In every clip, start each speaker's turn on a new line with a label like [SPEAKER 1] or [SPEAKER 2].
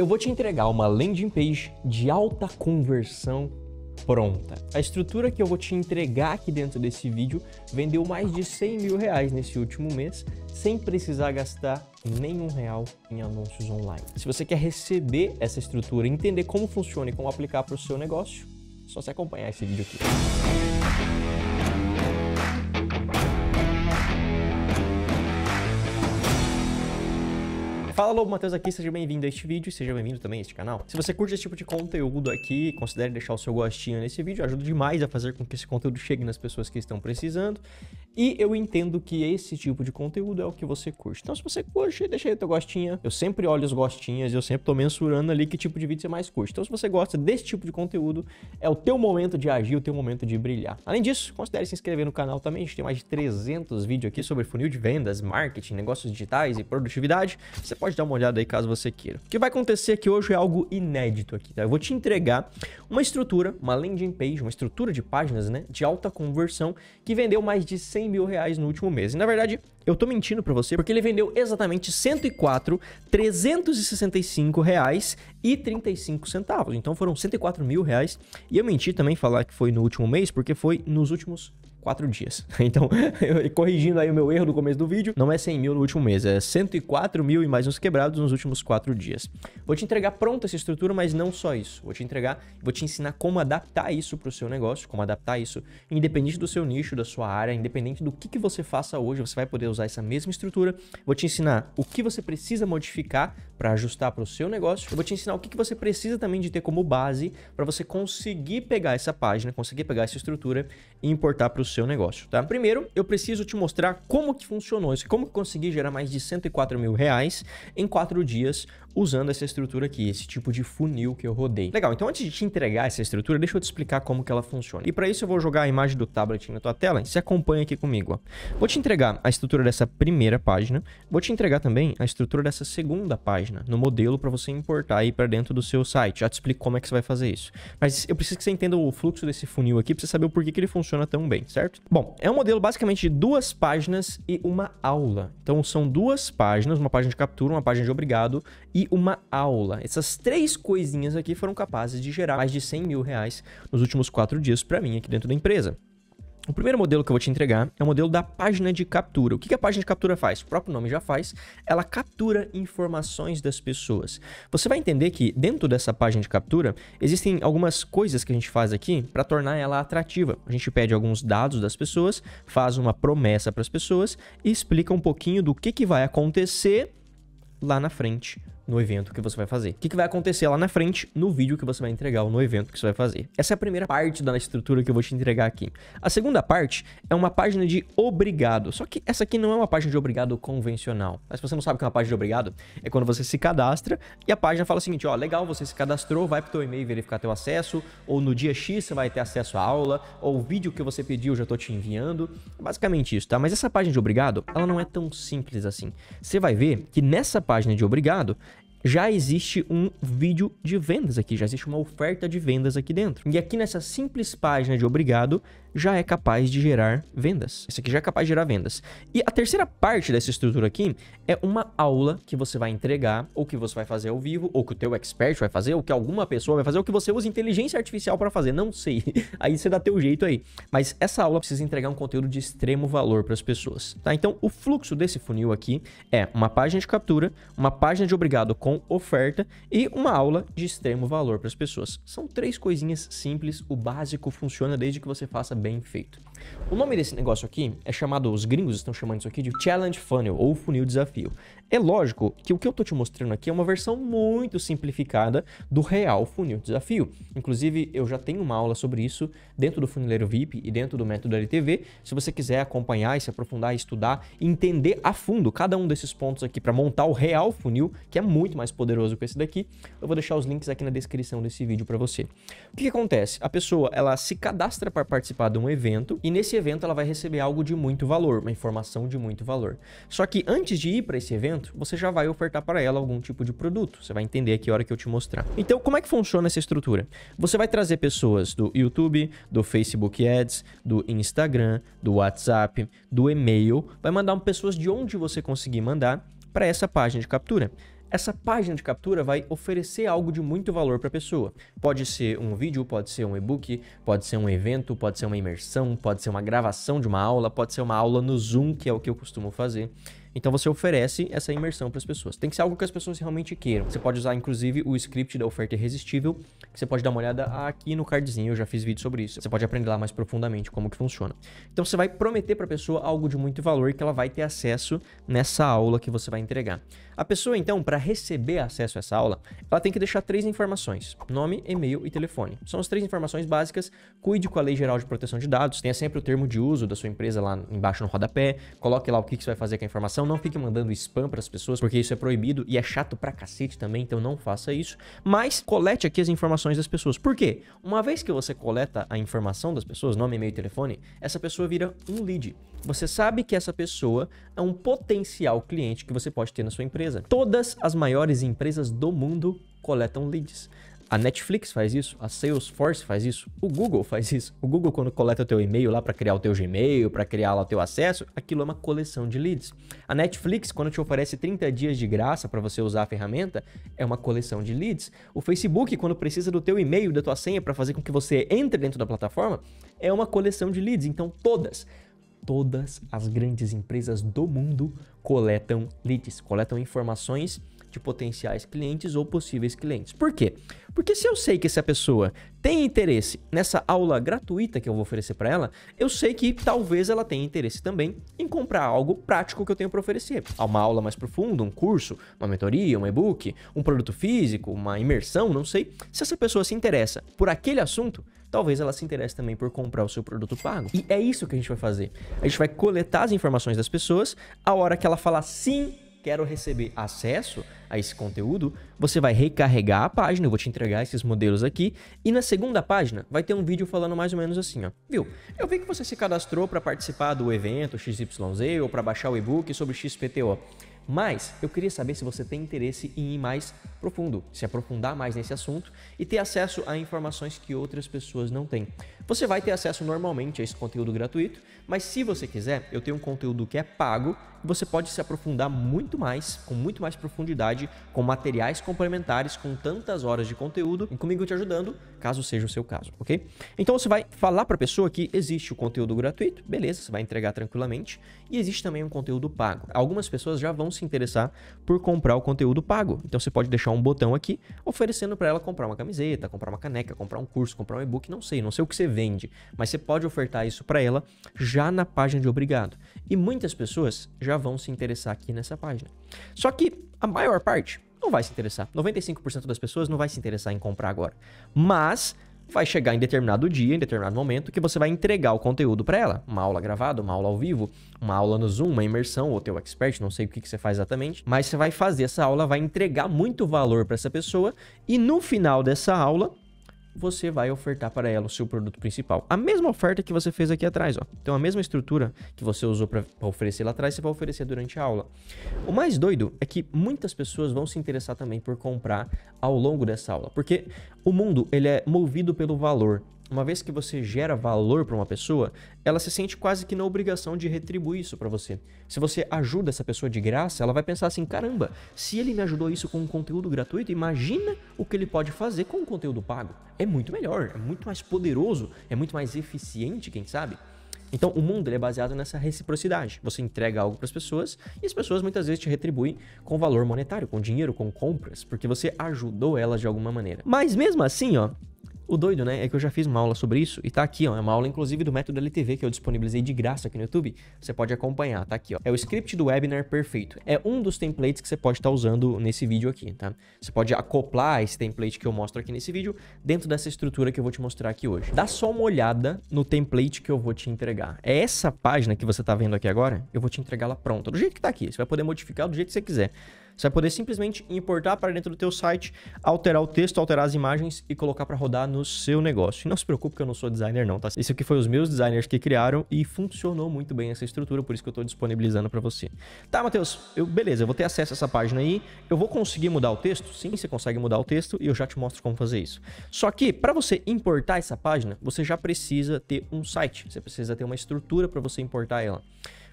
[SPEAKER 1] eu vou te entregar uma landing page de alta conversão pronta. A estrutura que eu vou te entregar aqui dentro desse vídeo vendeu mais de 100 mil reais nesse último mês, sem precisar gastar nenhum real em anúncios online. Se você quer receber essa estrutura, entender como funciona e como aplicar para o seu negócio, é só se acompanhar esse vídeo aqui. Fala, Lobo Matheus aqui, seja bem-vindo a este vídeo e seja bem-vindo também a este canal. Se você curte esse tipo de conteúdo aqui, considere deixar o seu gostinho nesse vídeo, ajuda demais a fazer com que esse conteúdo chegue nas pessoas que estão precisando. E eu entendo que esse tipo de conteúdo é o que você curte. Então, se você curte, deixa aí o teu gostinha. Eu sempre olho os gostinhas, eu sempre tô mensurando ali que tipo de vídeo você mais curte. Então, se você gosta desse tipo de conteúdo, é o teu momento de agir, o teu momento de brilhar. Além disso, considere se inscrever no canal também. A gente tem mais de 300 vídeos aqui sobre funil de vendas, marketing, negócios digitais e produtividade. Você pode dar uma olhada aí caso você queira. O que vai acontecer aqui hoje é algo inédito aqui, tá? Eu vou te entregar uma estrutura, uma landing page, uma estrutura de páginas, né, de alta conversão que vendeu mais de 100 100 mil reais no último mês. E na verdade, eu tô mentindo para você, porque ele vendeu exatamente 104, 365 reais e 35 centavos. Então foram 104 mil reais. E eu menti também falar que foi no último mês, porque foi nos últimos quatro dias. Então, corrigindo aí o meu erro do começo do vídeo, não é 100 mil no último mês, é 104 mil e mais uns quebrados nos últimos quatro dias. Vou te entregar pronta essa estrutura, mas não só isso. Vou te entregar, vou te ensinar como adaptar isso para o seu negócio, como adaptar isso, independente do seu nicho, da sua área, independente do que, que você faça hoje, você vai poder usar essa mesma estrutura. Vou te ensinar o que você precisa modificar para ajustar para o seu negócio. Eu vou te ensinar o que, que você precisa também de ter como base para você conseguir pegar essa página, conseguir pegar essa estrutura e importar para o seu negócio, tá? Primeiro, eu preciso te mostrar como que funcionou isso, como que consegui gerar mais de 104 mil reais em quatro dias usando essa estrutura aqui, esse tipo de funil que eu rodei. Legal, então antes de te entregar essa estrutura, deixa eu te explicar como que ela funciona. E para isso eu vou jogar a imagem do tablet na tua tela e se acompanha aqui comigo. Ó. Vou te entregar a estrutura dessa primeira página, vou te entregar também a estrutura dessa segunda página, no modelo para você importar aí para dentro do seu site. Já te explico como é que você vai fazer isso. Mas eu preciso que você entenda o fluxo desse funil aqui para você saber o porquê que ele funciona tão bem, certo? Bom, é um modelo basicamente de duas páginas e uma aula. Então são duas páginas, uma página de captura, uma página de obrigado e e uma aula. Essas três coisinhas aqui foram capazes de gerar mais de 100 mil reais nos últimos quatro dias para mim aqui dentro da empresa. O primeiro modelo que eu vou te entregar é o modelo da página de captura. O que a página de captura faz? O próprio nome já faz. Ela captura informações das pessoas. Você vai entender que dentro dessa página de captura existem algumas coisas que a gente faz aqui para tornar ela atrativa. A gente pede alguns dados das pessoas, faz uma promessa para as pessoas e explica um pouquinho do que, que vai acontecer lá na frente no evento que você vai fazer. O que, que vai acontecer lá na frente no vídeo que você vai entregar ou no evento que você vai fazer. Essa é a primeira parte da estrutura que eu vou te entregar aqui. A segunda parte é uma página de obrigado, só que essa aqui não é uma página de obrigado convencional. Mas se você não sabe o que é uma página de obrigado, é quando você se cadastra e a página fala o seguinte, ó, legal, você se cadastrou, vai pro teu e-mail verificar teu acesso, ou no dia X você vai ter acesso à aula, ou o vídeo que você pediu já tô te enviando. É basicamente isso, tá? Mas essa página de obrigado, ela não é tão simples assim. Você vai ver que nessa página de obrigado, já existe um vídeo de vendas aqui, já existe uma oferta de vendas aqui dentro. E aqui nessa simples página de obrigado, já é capaz de gerar vendas. Isso aqui já é capaz de gerar vendas. E a terceira parte dessa estrutura aqui é uma aula que você vai entregar, ou que você vai fazer ao vivo, ou que o teu expert vai fazer, ou que alguma pessoa vai fazer, ou que você usa inteligência artificial para fazer, não sei. Aí você dá teu jeito aí. Mas essa aula precisa entregar um conteúdo de extremo valor para as pessoas, tá? Então, o fluxo desse funil aqui é uma página de captura, uma página de obrigado com oferta e uma aula de extremo valor para as pessoas. São três coisinhas simples, o básico funciona desde que você faça bem feito. O nome desse negócio aqui é chamado, os gringos estão chamando isso aqui de Challenge Funnel, ou funil desafio. É lógico que o que eu tô te mostrando aqui é uma versão muito simplificada do real funil desafio. Inclusive, eu já tenho uma aula sobre isso dentro do Funileiro VIP e dentro do Método LTV. Se você quiser acompanhar e se aprofundar, estudar, entender a fundo cada um desses pontos aqui para montar o real funil, que é muito mais poderoso que esse daqui, eu vou deixar os links aqui na descrição desse vídeo para você. O que, que acontece? A pessoa, ela se cadastra para participar vinculada a um evento, e nesse evento ela vai receber algo de muito valor, uma informação de muito valor. Só que antes de ir para esse evento, você já vai ofertar para ela algum tipo de produto. Você vai entender aqui a hora que eu te mostrar. Então, como é que funciona essa estrutura? Você vai trazer pessoas do YouTube, do Facebook Ads, do Instagram, do WhatsApp, do e-mail, vai mandar pessoas de onde você conseguir mandar para essa página de captura. Essa página de captura vai oferecer algo de muito valor para a pessoa. Pode ser um vídeo, pode ser um e-book, pode ser um evento, pode ser uma imersão, pode ser uma gravação de uma aula, pode ser uma aula no Zoom, que é o que eu costumo fazer. Então você oferece essa imersão para as pessoas. Tem que ser algo que as pessoas realmente queiram. Você pode usar, inclusive, o script da oferta irresistível, que você pode dar uma olhada aqui no cardzinho, eu já fiz vídeo sobre isso. Você pode aprender lá mais profundamente como que funciona. Então você vai prometer para a pessoa algo de muito valor que ela vai ter acesso nessa aula que você vai entregar. A pessoa, então, para receber acesso a essa aula, ela tem que deixar três informações: nome, e-mail e telefone. São as três informações básicas. Cuide com a Lei Geral de Proteção de Dados, tenha sempre o termo de uso da sua empresa lá embaixo no rodapé, coloque lá o que, que você vai fazer com a informação notificação, não fique mandando spam para as pessoas, porque isso é proibido e é chato pra cacete também, então não faça isso. Mas colete aqui as informações das pessoas. Por quê? Uma vez que você coleta a informação das pessoas, nome, e-mail, telefone, essa pessoa vira um lead. Você sabe que essa pessoa é um potencial cliente que você pode ter na sua empresa. Todas as maiores empresas do mundo coletam leads. A Netflix faz isso, a Salesforce faz isso, o Google faz isso. O Google quando coleta o teu e-mail lá para criar o teu Gmail, para criar lá o teu acesso, aquilo é uma coleção de leads. A Netflix quando te oferece 30 dias de graça para você usar a ferramenta, é uma coleção de leads. O Facebook quando precisa do teu e-mail, da tua senha para fazer com que você entre dentro da plataforma, é uma coleção de leads. Então todas todas as grandes empresas do mundo coletam leads, coletam informações de potenciais clientes ou possíveis clientes. Por quê? Porque se eu sei que essa pessoa tem interesse nessa aula gratuita que eu vou oferecer para ela, eu sei que talvez ela tenha interesse também em comprar algo prático que eu tenho para oferecer. Ah, uma aula mais profunda, um curso, uma mentoria, um e-book, um produto físico, uma imersão, não sei. Se essa pessoa se interessa por aquele assunto, talvez ela se interesse também por comprar o seu produto pago. E é isso que a gente vai fazer. A gente vai coletar as informações das pessoas a hora que ela falar sim quero receber acesso a esse conteúdo, você vai recarregar a página, eu vou te entregar esses modelos aqui, e na segunda página vai ter um vídeo falando mais ou menos assim, ó. Viu? Eu vi que você se cadastrou para participar do evento XYZ ou para baixar o e-book sobre XPTO. Mas eu queria saber se você tem interesse em ir mais profundo, se aprofundar mais nesse assunto e ter acesso a informações que outras pessoas não têm. Você vai ter acesso normalmente a esse conteúdo gratuito, mas se você quiser, eu tenho um conteúdo que é pago e você pode se aprofundar muito mais, com muito mais profundidade, com materiais complementares, com tantas horas de conteúdo e comigo te ajudando caso seja o seu caso, ok? Então você vai falar para a pessoa que existe o conteúdo gratuito, beleza, você vai entregar tranquilamente, e existe também um conteúdo pago. Algumas pessoas já vão se interessar por comprar o conteúdo pago. Então você pode deixar um botão aqui oferecendo para ela comprar uma camiseta, comprar uma caneca, comprar um curso, comprar um e-book, não sei, não sei o que você vende, mas você pode ofertar isso para ela já na página de obrigado. E muitas pessoas já vão se interessar aqui nessa página. Só que a maior parte não vai se interessar. 95% das pessoas não vai se interessar em comprar agora. Mas vai chegar em determinado dia, em determinado momento, que você vai entregar o conteúdo para ela. Uma aula gravada, uma aula ao vivo, uma aula no Zoom, uma imersão, ou teu expert, não sei o que, que você faz exatamente. Mas você vai fazer essa aula, vai entregar muito valor para essa pessoa e no final dessa aula você vai ofertar para ela o seu produto principal. A mesma oferta que você fez aqui atrás, ó. Então a mesma estrutura que você usou para oferecer lá atrás, você vai oferecer durante a aula. O mais doido é que muitas pessoas vão se interessar também por comprar ao longo dessa aula, porque o mundo ele é movido pelo valor uma vez que você gera valor para uma pessoa, ela se sente quase que na obrigação de retribuir isso para você. Se você ajuda essa pessoa de graça, ela vai pensar assim: caramba, se ele me ajudou isso com um conteúdo gratuito, imagina o que ele pode fazer com um conteúdo pago. É muito melhor, é muito mais poderoso, é muito mais eficiente, quem sabe? Então, o mundo é baseado nessa reciprocidade. Você entrega algo para as pessoas e as pessoas muitas vezes te retribuem com valor monetário, com dinheiro, com compras, porque você ajudou elas de alguma maneira. Mas mesmo assim, ó, o doido, né, é que eu já fiz uma aula sobre isso e tá aqui, ó, é uma aula inclusive do método LTV que eu disponibilizei de graça aqui no YouTube. Você pode acompanhar, tá aqui, ó. É o script do webinar perfeito. É um dos templates que você pode estar tá usando nesse vídeo aqui, tá? Você pode acoplar esse template que eu mostro aqui nesse vídeo dentro dessa estrutura que eu vou te mostrar aqui hoje. Dá só uma olhada no template que eu vou te entregar. É essa página que você tá vendo aqui agora, eu vou te entregar ela pronta, do jeito que tá aqui. Você vai poder modificar do jeito que você quiser. Você vai poder simplesmente importar para dentro do teu site, alterar o texto, alterar as imagens e colocar para rodar no seu negócio. E não se preocupe que eu não sou designer não, tá? Esse aqui foi os meus designers que criaram e funcionou muito bem essa estrutura, por isso que eu estou disponibilizando para você. Tá, Matheus, eu, beleza, eu vou ter acesso a essa página aí, eu vou conseguir mudar o texto? Sim, você consegue mudar o texto e eu já te mostro como fazer isso. Só que, para você importar essa página, você já precisa ter um site, você precisa ter uma estrutura para você importar ela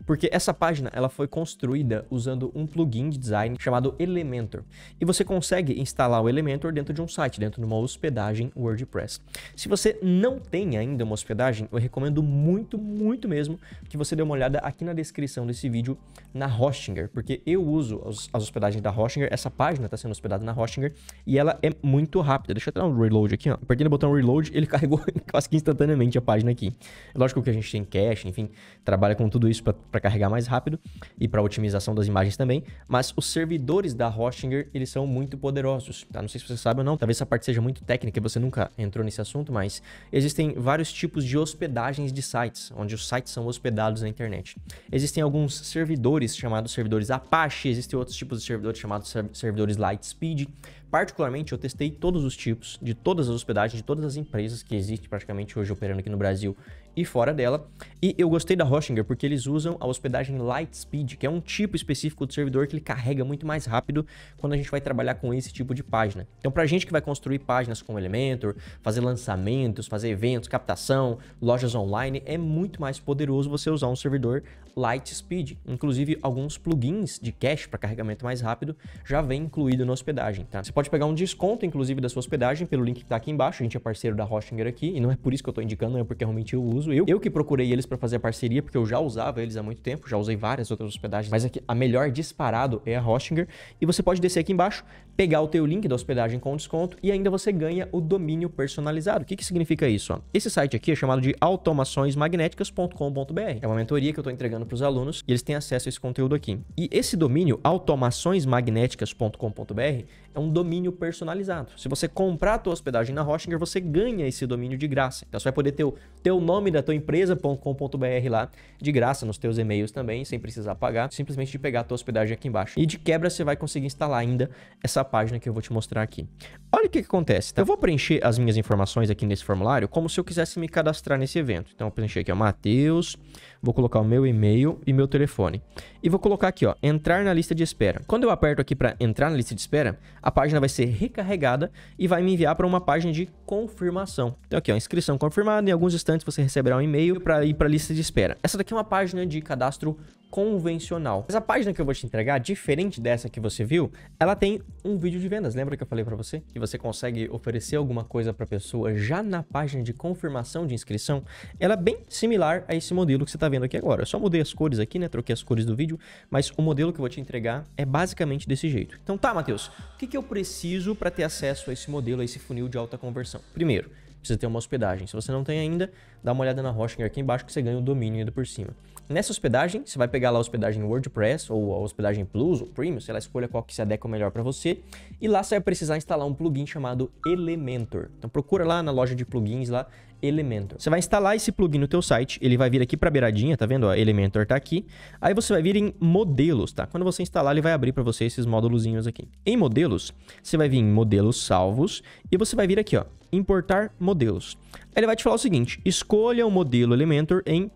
[SPEAKER 1] porque essa página ela foi construída usando um plugin de design chamado Elementor. E você consegue instalar o Elementor dentro de um site, dentro de uma hospedagem WordPress. Se você não tem ainda uma hospedagem, eu recomendo muito, muito mesmo que você dê uma olhada aqui na descrição desse vídeo na Hostinger, porque eu uso as, hospedagens da Hostinger, essa página está sendo hospedada na Hostinger e ela é muito rápida. Deixa eu dar um reload aqui, ó. apertando o botão reload, ele carregou quase que instantaneamente a página aqui. Lógico que a gente tem cache, enfim, trabalha com tudo isso para para carregar mais rápido e para otimização das imagens também, mas os servidores da Hostinger, eles são muito poderosos, tá? Não sei se você sabe ou não, talvez essa parte seja muito técnica e você nunca entrou nesse assunto, mas existem vários tipos de hospedagens de sites, onde os sites são hospedados na internet. Existem alguns servidores chamados servidores Apache, existem outros tipos de servidores chamados servidores Lightspeed. Particularmente, eu testei todos os tipos de todas as hospedagens de todas as empresas que existem praticamente hoje operando aqui no Brasil e fora dela. E eu gostei da Hoshinger porque eles usam a hospedagem Lightspeed, que é um tipo específico do servidor que ele carrega muito mais rápido quando a gente vai trabalhar com esse tipo de página. Então, para a gente que vai construir páginas com Elementor, fazer lançamentos, fazer eventos, captação, lojas online, é muito mais poderoso você usar um servidor Lightspeed. Inclusive, alguns plugins de cache para carregamento mais rápido já vem incluído na hospedagem, tá? Você pode pegar um desconto, inclusive, da sua hospedagem pelo link que está aqui embaixo. A gente é parceiro da Hostinger aqui e não é por isso que eu estou indicando, é porque realmente eu uso. Eu, eu que procurei eles para fazer a parceria porque eu já usava eles há muito tempo, já usei várias outras hospedagens, mas aqui é a melhor disparado é a Hostinger e você pode descer aqui embaixo, pegar o teu link da hospedagem com desconto e ainda você ganha o domínio personalizado. O que, que significa isso? Esse site aqui é chamado de automaçõesmagnéticas.com.br. É uma mentoria que eu estou entregando para os alunos e eles têm acesso a esse conteúdo aqui. E esse domínio, automaçõesmagnéticas.com.br, é um domínio personalizado. Se você comprar a tua hospedagem na Hostinger, você ganha esse domínio de graça. Então você vai poder ter o teu nome da tua empresa.com.br lá de graça nos teus e-mails também, sem precisar pagar, simplesmente de pegar a tua hospedagem aqui embaixo. E de quebra você vai conseguir instalar ainda essa página que eu vou te mostrar aqui. Olha o que, que acontece, tá? Eu vou preencher as minhas informações aqui nesse formulário como se eu quisesse me cadastrar nesse evento. Então eu preencher aqui, ó, Matheus, vou colocar o meu e-mail e meu telefone. E vou colocar aqui, ó, entrar na lista de espera. Quando eu aperto aqui para entrar na lista de espera, a página vai ser recarregada e vai me enviar para uma página de confirmação. Então aqui, ó, inscrição confirmada, em alguns instantes você receberá um e-mail para ir para a lista de espera. Essa daqui é uma página de cadastro convencional. Mas a página que eu vou te entregar, diferente dessa que você viu, ela tem um vídeo de vendas. Lembra que eu falei para você que você consegue oferecer alguma coisa para a pessoa já na página de confirmação de inscrição? Ela é bem similar a esse modelo que você está vendo aqui agora. Eu só mudei as cores aqui, né? Troquei as cores do vídeo, mas o modelo que eu vou te entregar é basicamente desse jeito. Então tá, Matheus, o que que, que eu preciso para ter acesso a esse modelo, a esse funil de alta conversão? Primeiro, precisa ter uma hospedagem. Se você não tem ainda, dá uma olhada na Hosting aqui embaixo que você ganha o domínio indo por cima. Nessa hospedagem, você vai pegar lá a hospedagem WordPress ou a hospedagem Plus ou Premium, sei lá, escolha qual que se adequa melhor para você. E lá você vai precisar instalar um plugin chamado Elementor. Então procura lá na loja de plugins lá, Elementor. Você vai instalar esse plugin no teu site, ele vai vir aqui para beiradinha, tá vendo? Ó, Elementor tá aqui. Aí você vai vir em modelos, tá? Quando você instalar, ele vai abrir para você esses módulozinhos aqui. Em modelos, você vai vir em modelos salvos e você vai vir aqui, ó, importar modelos. Ele vai te falar o seguinte, escolha o um modelo Elementor em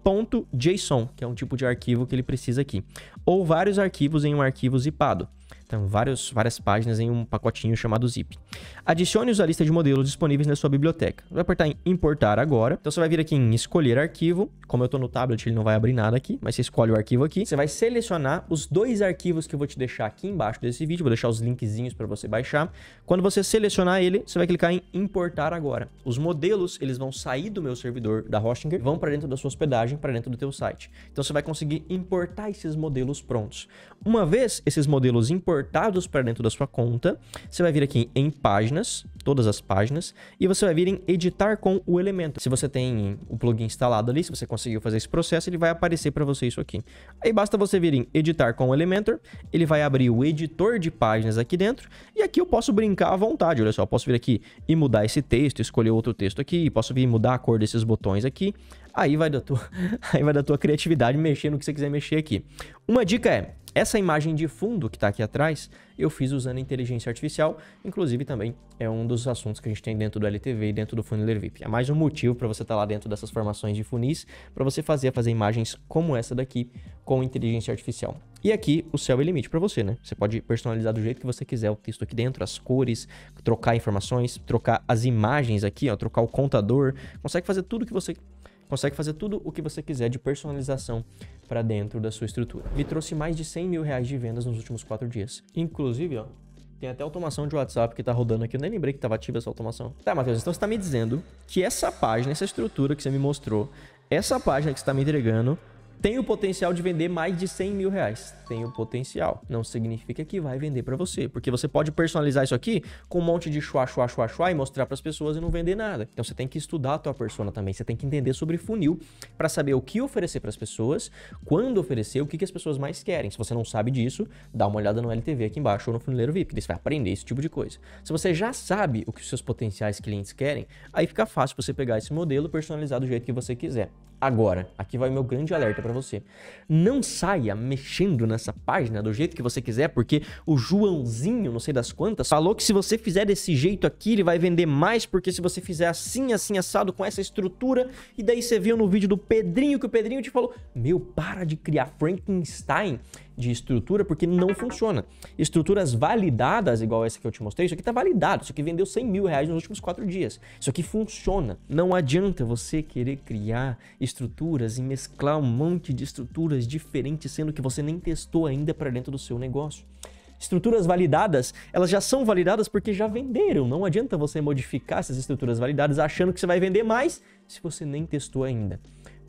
[SPEAKER 1] .json, que é um tipo de arquivo que ele precisa aqui, ou vários arquivos em um arquivo zipado. Então, vários, várias páginas em um pacotinho chamado zip. Adicione-os à lista de modelos disponíveis na sua biblioteca. Vai apertar em importar agora. Então, você vai vir aqui em escolher arquivo. Como eu estou no tablet, ele não vai abrir nada aqui, mas você escolhe o arquivo aqui. Você vai selecionar os dois arquivos que eu vou te deixar aqui embaixo desse vídeo. Vou deixar os linkzinhos para você baixar. Quando você selecionar ele, você vai clicar em importar agora. Os modelos, eles vão sair do meu servidor da Hostinger, vão para dentro da sua hospedagem, para dentro do teu site. Então, você vai conseguir importar esses modelos prontos. Uma vez esses modelos importados, importados para dentro da sua conta. Você vai vir aqui em páginas, todas as páginas, e você vai vir em editar com o elemento. Se você tem o plugin instalado ali, se você conseguiu fazer esse processo, ele vai aparecer para você isso aqui. Aí basta você vir em editar com o Elementor, ele vai abrir o editor de páginas aqui dentro, e aqui eu posso brincar à vontade, olha só, posso vir aqui e mudar esse texto, escolher outro texto aqui, posso vir mudar a cor desses botões aqui, aí vai da tua, aí vai da tua criatividade mexer no que você quiser mexer aqui. Uma dica é, essa imagem de fundo que está aqui atrás, eu fiz usando inteligência artificial, inclusive também é um dos assuntos que a gente tem dentro do LTV e dentro do Funiller VIP. É mais um motivo para você estar tá lá dentro dessas formações de funis, para você fazer, fazer imagens como essa daqui com inteligência artificial. E aqui o céu é limite para você, né? Você pode personalizar do jeito que você quiser o texto aqui dentro, as cores, trocar informações, trocar as imagens aqui, ó, trocar o contador, consegue fazer tudo que você consegue fazer tudo o que você quiser de personalização para dentro da sua estrutura. Me trouxe mais de 100 mil reais de vendas nos últimos quatro dias. Inclusive, ó, tem até automação de WhatsApp que tá rodando aqui. Eu nem lembrei que estava ativa essa automação. Tá, Matheus, então você está me dizendo que essa página, essa estrutura que você me mostrou, essa página que você está me entregando, tem o potencial de vender mais de 100 mil reais. Tem o potencial. Não significa que vai vender para você, porque você pode personalizar isso aqui com um monte de chua, chua, chua, chua e mostrar para as pessoas e não vender nada. Então você tem que estudar a tua persona também, você tem que entender sobre funil para saber o que oferecer para as pessoas, quando oferecer, o que, que as pessoas mais querem. Se você não sabe disso, dá uma olhada no LTV aqui embaixo ou no Funileiro VIP, que você vai aprender esse tipo de coisa. Se você já sabe o que os seus potenciais clientes querem, aí fica fácil você pegar esse modelo personalizado do jeito que você quiser. Agora, aqui vai o meu grande alerta para para você. Não saia mexendo nessa página do jeito que você quiser, porque o Joãozinho, não sei das quantas, falou que se você fizer desse jeito aqui, ele vai vender mais, porque se você fizer assim, assim, assado, com essa estrutura, e daí você viu no vídeo do Pedrinho, que o Pedrinho te falou, meu, para de criar Frankenstein de estrutura, porque não funciona. Estruturas validadas, igual essa que eu te mostrei, isso aqui está validado, isso aqui vendeu 100 mil reais nos últimos quatro dias. Isso aqui funciona. Não adianta você querer criar estruturas e mesclar um monte de estruturas diferentes, sendo que você nem testou ainda para dentro do seu negócio estruturas validadas, elas já são validadas porque já venderam. Não adianta você modificar essas estruturas validadas achando que você vai vender mais se você nem testou ainda.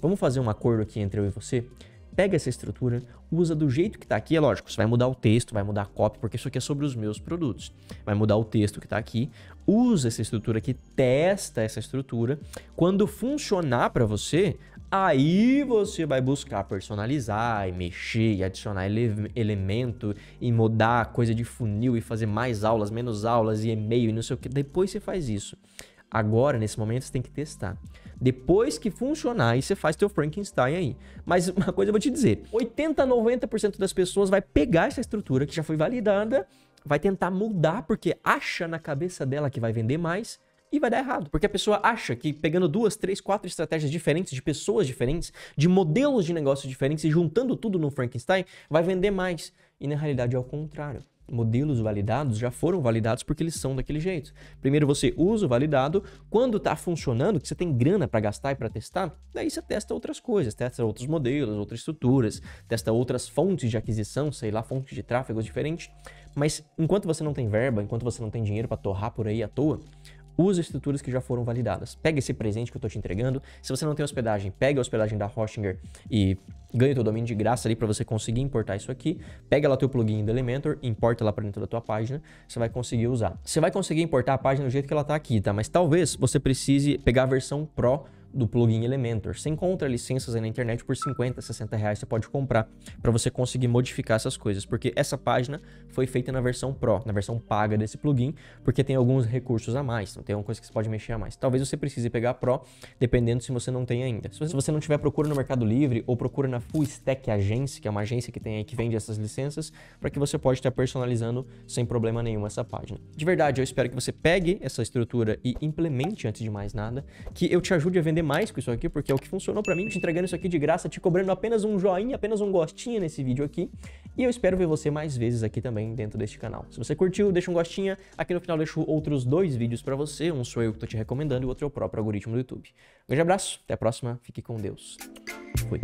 [SPEAKER 1] Vamos fazer um acordo aqui entre eu e você? pega essa estrutura, usa do jeito que está aqui, é lógico, você vai mudar o texto, vai mudar a copy, porque isso aqui é sobre os meus produtos. Vai mudar o texto que está aqui, usa essa estrutura aqui, testa essa estrutura. Quando funcionar para você, aí você vai buscar personalizar e mexer e adicionar ele elemento e mudar coisa de funil e fazer mais aulas, menos aulas e e-mail e não sei o que. Depois você faz isso. Agora, nesse momento, você tem que testar. Depois que funcionar, aí você faz teu Frankenstein aí. Mas uma coisa eu vou te dizer, 80, 90% das pessoas vai pegar essa estrutura que já foi validada, vai tentar mudar porque acha na cabeça dela que vai vender mais, e vai dar errado. Porque a pessoa acha que pegando duas, três, quatro estratégias diferentes, de pessoas diferentes, de modelos de negócio diferentes e juntando tudo no Frankenstein, vai vender mais. E na realidade é o contrário modelos validados já foram validados porque eles são daquele jeito. Primeiro você usa o validado, quando está funcionando, que você tem grana para gastar e para testar, daí você testa outras coisas, testa outros modelos, outras estruturas, testa outras fontes de aquisição, sei lá, fontes de tráfego diferentes. Mas enquanto você não tem verba, enquanto você não tem dinheiro para torrar por aí à toa, Usa estruturas que já foram validadas. Pega esse presente que eu estou te entregando. Se você não tem hospedagem, pega a hospedagem da Hostinger e ganha o teu domínio de graça ali para você conseguir importar isso aqui. Pega lá teu plugin do Elementor, importa lá para dentro da tua página, você vai conseguir usar. Você vai conseguir importar a página do jeito que ela está aqui, tá? Mas talvez você precise pegar a versão Pro do plugin Elementor. Você encontra licenças aí na internet por 50, 60 reais, você pode comprar para você conseguir modificar essas coisas, porque essa página foi feita na versão Pro, na versão paga desse plugin, porque tem alguns recursos a mais, então tem uma coisa que você pode mexer a mais. Talvez você precise pegar a Pro, dependendo se você não tem ainda. Se você não tiver, procura no Mercado Livre ou procura na Full Stack Agência, que é uma agência que tem aí que vende essas licenças, para que você pode estar personalizando sem problema nenhum essa página. De verdade, eu espero que você pegue essa estrutura e implemente antes de mais nada, que eu te ajude a vender aprender mais com isso aqui, porque é o que funcionou para mim, te entregando isso aqui de graça, te cobrando apenas um joinha, apenas um gostinho nesse vídeo aqui. E eu espero ver você mais vezes aqui também dentro deste canal. Se você curtiu, deixa um gostinho Aqui no final deixo outros dois vídeos para você. Um sou eu que tô te recomendando e o outro é o próprio algoritmo do YouTube. Um grande abraço, até a próxima, fique com Deus. Fui.